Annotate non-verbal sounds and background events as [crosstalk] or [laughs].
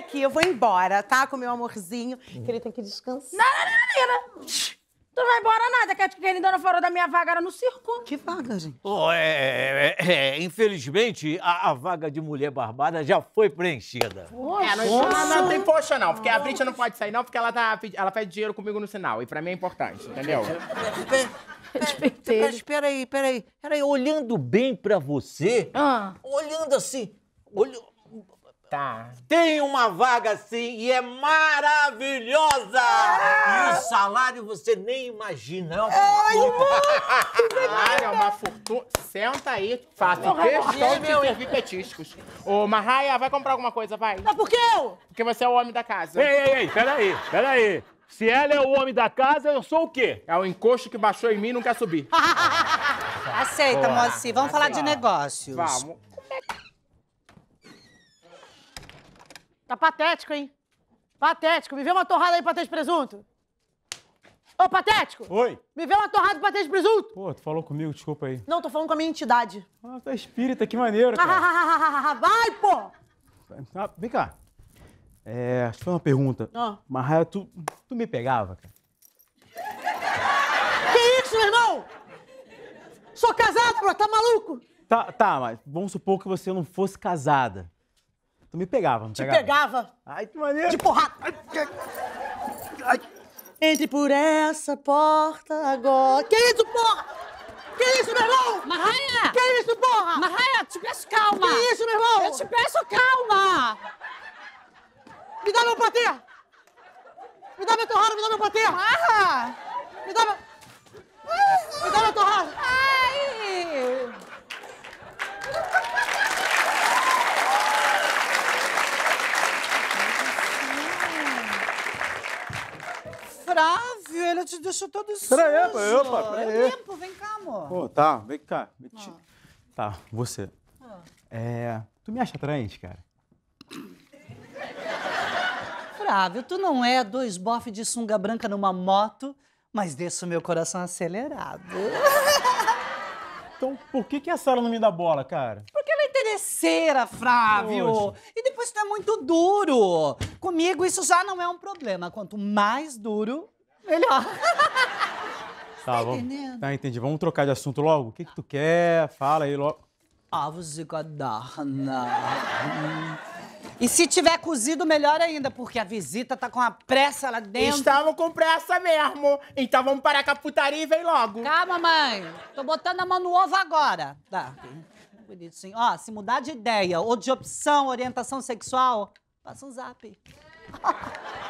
daqui, eu vou embora, tá? Com meu amorzinho, que ele tem que descansar. Não, não, não, não, Tu não vai embora nada, que a é querendona fora da minha vaga era no circo. Que vaga, gente? Oh, é, é, é, infelizmente, a, a, vaga de mulher barbada já foi preenchida. Poxa. É, não, não, tem poxa, não. Porque a Brit não pode sair, não, porque ela, tá, ela pede dinheiro comigo no sinal. E pra mim é importante, entendeu? Respeitei. Peraí, peraí, peraí. Olhando bem pra você, ah. olhando assim, olhando Tá. Tem uma vaga sim e é maravilhosa! Ah! E o salário você nem imagina. É uma Ai, fortuna. Ai, é uma fortuna. Senta aí, faça questão de servir petiscos. Ô, Marraia, vai comprar alguma coisa, vai. Mas por que eu? Porque você é o homem da casa. Ei, ei, ei, peraí, peraí. Se ela é o homem da casa, eu sou o quê? É o encosto que baixou em mim e não quer subir. [laughs] Aceita, mocinha. Vamos Aceita. falar de negócios. Vamos. Tá patético, hein? Patético. Me vê uma torrada aí, patê de presunto. Ô, patético! Oi! Me vê uma torrada de patê de presunto! Pô, tu falou comigo, desculpa aí. Não, tô falando com a minha entidade. Ah, tá espírita, que maneiro, cara. Vai, pô! Ah, vem cá. É, deixa uma pergunta. Ah. Marraia, tu, tu me pegava, cara? Que isso, meu irmão? Sou casado, bro, tá maluco? Tá, tá, mas vamos supor que você não fosse casada. Tu me pegava, me Te pegava. pegava. Ai, que maneiro. De porrada. Ai, ai. Entre por essa porta agora. Que isso, porra? Que isso, meu irmão? Marraia! Que isso, porra? Marraia, te peço calma. Que isso, meu irmão? Eu te peço calma. Me dá meu patê. Me dá meu torrada, me dá meu patê. Marra! Me dá meu... Ah! Me dá meu torrada. Ah! miserável, ele te deixou todo sujo. Peraí, é, opa, opa, peraí. Eu tempo, vem cá, amor. Pô, tá, vem cá. Ah. Tá, você. Ah. É... Tu me acha atraente, cara? Flávio, tu não é dois bofes de sunga branca numa moto, mas deixa o meu coração acelerado. Então, por que, que a Sara não me dá bola, cara? terceira, Flávio. Poxa. E depois tu tá é muito duro. Comigo isso já não é um problema. Quanto mais duro, melhor. [laughs] Tá, tá, vamos... entendendo? Tá, entendi. Vamos trocar de assunto logo? O que, que tu quer? Fala aí logo. Avos de cadarna. E se tiver cozido, melhor ainda, porque a visita tá com a pressa lá dentro. Estamos com pressa mesmo. Então vamos parar com a putaria e vem logo. Calma, mãe. Tô botando a mão no ovo agora. Tá. Bonitinho. Ó, se mudar de ideia ou de opção, orientação sexual, passa um zap. [laughs]